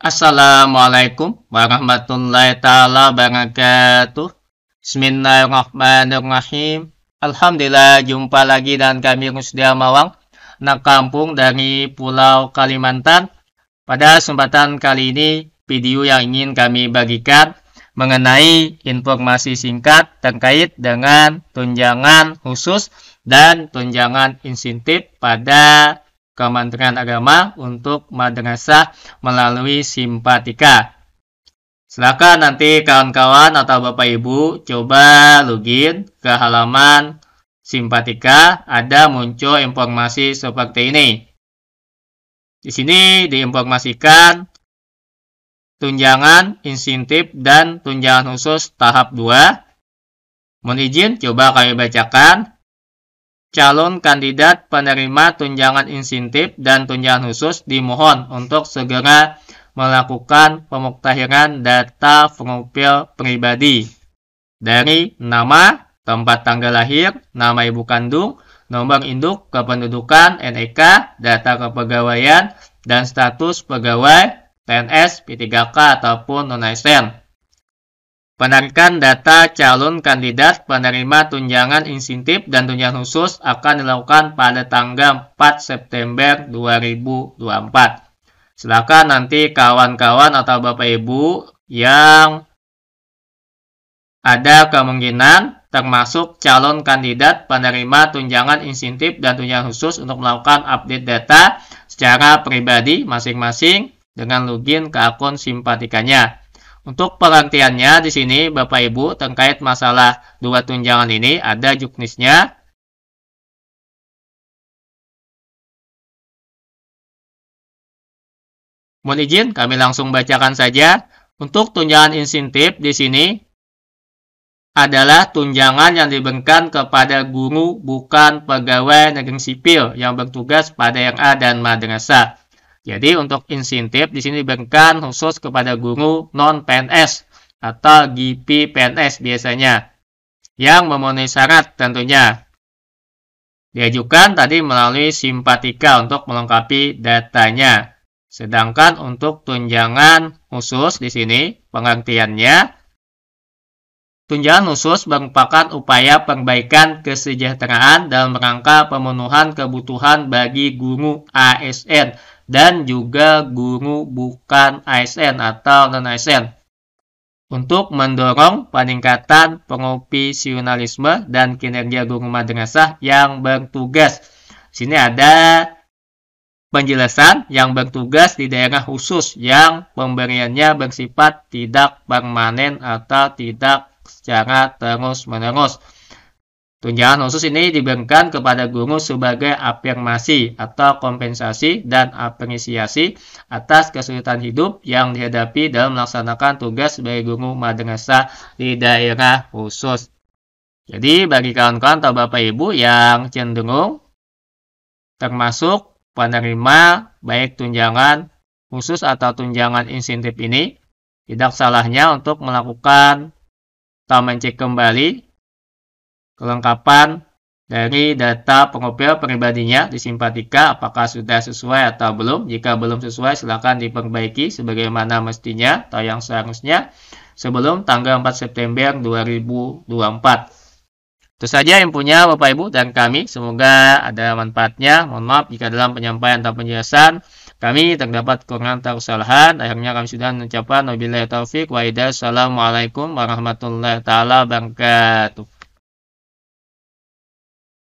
Assalamualaikum warahmatullahi taala wabarakatuh. Bismillahirrahmanirrahim. Alhamdulillah jumpa lagi dan kami Rusdia Mawang, anak kampung dari Pulau Kalimantan. Pada kesempatan kali ini, video yang ingin kami bagikan mengenai informasi singkat terkait dengan tunjangan khusus dan tunjangan insentif pada Kementerian Agama untuk madrasah melalui simpatika. Silakan nanti kawan-kawan atau Bapak Ibu coba login ke halaman simpatika ada muncul informasi seperti ini. Di sini diinformasikan tunjangan, insentif, dan tunjangan khusus tahap 2. Mohon izin, coba kami bacakan calon kandidat penerima tunjangan insentif dan tunjangan khusus dimohon untuk segera melakukan pemuktahiran data profil pribadi dari nama, tempat tanggal lahir, nama ibu kandung, nomor induk kependudukan NIK, e data kepegawaian, dan status pegawai PNS, P3K, ataupun non-ASN. Penarikan data calon kandidat penerima tunjangan insentif dan tunjangan khusus akan dilakukan pada tanggal 4 September 2024. Silakan nanti kawan-kawan atau Bapak Ibu yang ada kemungkinan termasuk calon kandidat penerima tunjangan insentif dan tunjangan khusus untuk melakukan update data secara pribadi masing-masing dengan login ke akun simpatikanya. Untuk perhentiannya di sini Bapak Ibu terkait masalah dua tunjangan ini ada juknisnya Mohon izin, kami langsung bacakan saja. Untuk tunjangan insentif di sini adalah tunjangan yang diberikan kepada guru bukan pegawai negeri sipil yang bertugas pada yang A dan madrasah. Jadi untuk insentif di sini diberikan khusus kepada guru non PNS atau GP PNS biasanya yang memenuhi syarat tentunya. Diajukan tadi melalui simpatika untuk melengkapi datanya. Sedangkan untuk tunjangan khusus di sini pengertiannya Tunjangan khusus merupakan upaya perbaikan kesejahteraan dalam rangka pemenuhan kebutuhan bagi guru ASN dan juga guru bukan ASN atau non-ASN untuk mendorong peningkatan profesionalisme dan kinerja guru madrasah yang bertugas. Sini ada penjelasan yang bertugas di daerah khusus yang pemberiannya bersifat tidak permanen atau tidak secara terus-menerus. Tunjangan khusus ini diberikan kepada guru sebagai afirmasi atau kompensasi dan apresiasi atas kesulitan hidup yang dihadapi dalam melaksanakan tugas sebagai guru madrasah di daerah khusus. Jadi bagi kawan-kawan atau Bapak Ibu yang cenderung termasuk penerima baik tunjangan khusus atau tunjangan insentif ini, tidak salahnya untuk melakukan atau mencek kembali kelengkapan dari data pengopil pribadinya di Simpatika apakah sudah sesuai atau belum. Jika belum sesuai silakan diperbaiki sebagaimana mestinya atau yang seharusnya sebelum tanggal 4 September 2024. Itu saja yang punya Bapak Ibu dan kami. Semoga ada manfaatnya. Mohon maaf jika dalam penyampaian atau penjelasan kami terdapat kurang atau kesalahan. Akhirnya kami sudah mengucapkan wabillahi taufik wa Assalamualaikum warahmatullahi taala wabarakatuh.